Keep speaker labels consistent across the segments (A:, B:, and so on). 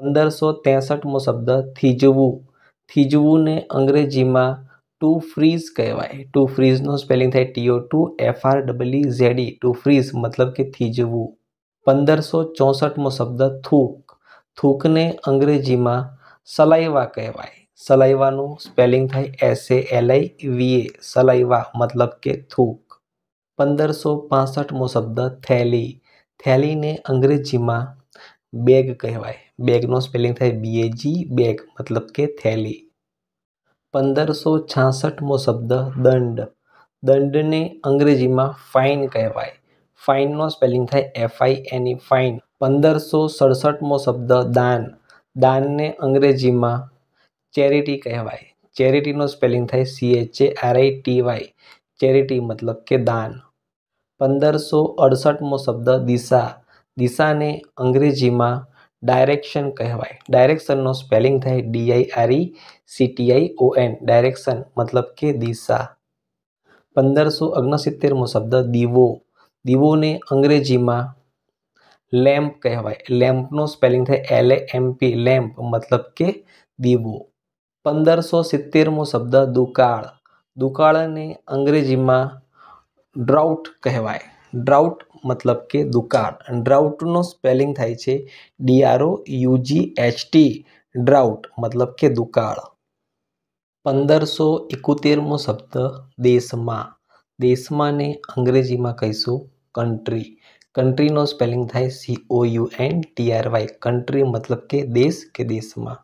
A: પંદરસો ત્રેસઠમો શબ્દ થીજવું થીજવુંને અંગ્રેજીમાં ટુ ફ્રીઝ કહેવાય ટુ ફ્રીઝનો સ્પેલિંગ થાય T O to F R W Z D to freeze મતલબ કે થીજવું પંદરસો ચોસઠમો શબ્દ થૂક થૂકને અંગ્રેજીમાં સલાઈવા કહેવાય સલાઈવાનું સ્પેલિંગ થાય S A L I V A saliva મતલબ કે થૂક પંદરસો પાસઠમો શબ્દ થેલી થેલીને અંગ્રેજીમાં બેગ કહેવાય બેગનો સ્પેલિંગ થાય બીએજી બેગ મતલબ કે થેલી પંદરસો છાસઠમો શબ્દ દંડ દંડને અંગ્રેજીમાં ફાઇન કહેવાય ફાઇનનો સ્પેલિંગ થાય એફઆઈ એની ફાઇન પંદરસો સડસઠમો શબ્દ દાન દાનને અંગ્રેજીમાં ચેરિટી કહેવાય ચેરિટીનો સ્પેલિંગ થાય C H A R I T Y charity મતલબ કે દાન પંદરસો અડસઠમો શબ્દ દિશા દિશાને અંગ્રેજીમાં ડાયરેક્શન કહેવાય ડાયરેક્શનનો સ્પેલિંગ થાય D I R E C T I O N direction મતલબ કે દિશા પંદરસો અગ્નસિત્તેરમો શબ્દ દીવો દીવોને અંગ્રેજીમાં લેમ્પ કહેવાય લેમ્પનો સ્પેલિંગ થાય એલ એમ પી લેમ્પ મતલબ કે દીવો પંદરસો સિત્તેરમો શબ્દ દુકાળ દુકાળને અંગ્રેજીમાં ડ્રાઉટ કહેવાય ડ્રાઉટ મતલબ કે દુકાન ડ્રાઉટનો સ્પેલિંગ થાય છે ડીઆરઓ યુજી એચટી ડ્રાઉટ મતલબ કે દુકાળ પંદરસો એકોતેરમો શબ્દ દેશમાં દેશમાંને અંગ્રેજીમાં કહીશું કન્ટ્રી કન્ટ્રીનો સ્પેલિંગ થાય C O U N T R Y country મતલબ કે દેશ કે દેશમાં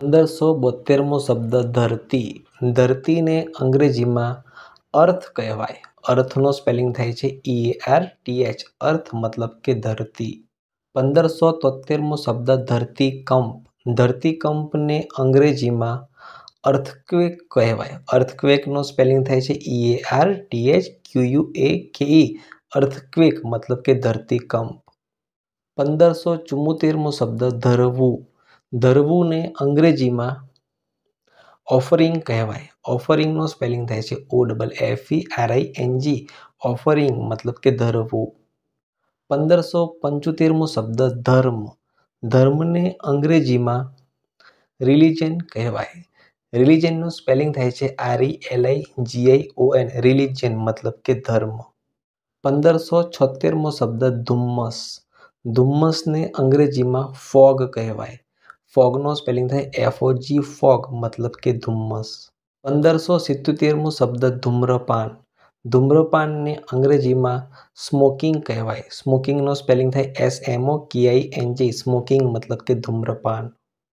A: પંદરસો બોતેરમો શબ્દ ધરતી ધરતીને અંગ્રેજીમાં અર્થ કહેવાય અર્થનો સ્પેલિંગ થાય છે E R T H earth મતલબ કે ધરતી પંદરસો તોતેરમો શબ્દ ધરતીકંપ ધરતીકંપને અંગ્રેજીમાં અર્થક્વેક કહેવાય અર્થક્વેકનો સ્પેલિંગ થાય છે E R T H Q U A K E earthquake મતલબ કે ધરતીકંપ પંદરસો ચુમ્મોતેરમો શબ્દ ધરવું ધરવુંને અંગ્રેજીમાં ઓફરિંગ કહેવાય ઓફરિંગનો સ્પેલિંગ થાય છે O double F E R I N G offering મતલબ કે ધરવું પંદરસો પંચોતેરમો શબ્દ ધર્મ ધર્મને અંગ્રેજીમાં રિલિજન કહેવાય રિલિજનનું સ્પેલિંગ થાય છે R E L I G I O N religion મતલબ કે ધર્મ પંદરસો છોતેરમો શબ્દ ધુમ્મસ ધુમ્મસને અંગ્રેજીમાં ફોગ કહેવાય ફોગનો સ્પેલિંગ થાય એફઓજી ફોગ મતલબ કે ધુમ્મસ પંદરસો સિત્તોતેરમો શબ્દ ધૂમ્રપાન ધૂમ્રપાનને અંગ્રેજીમાં સ્મોકિંગ કહેવાય સ્મોકિંગનો સ્પેલિંગ થાય એસ એમ ઓ કે આઈ એન જી સ્મોકિંગ મતલબ કે ધૂમ્રપાન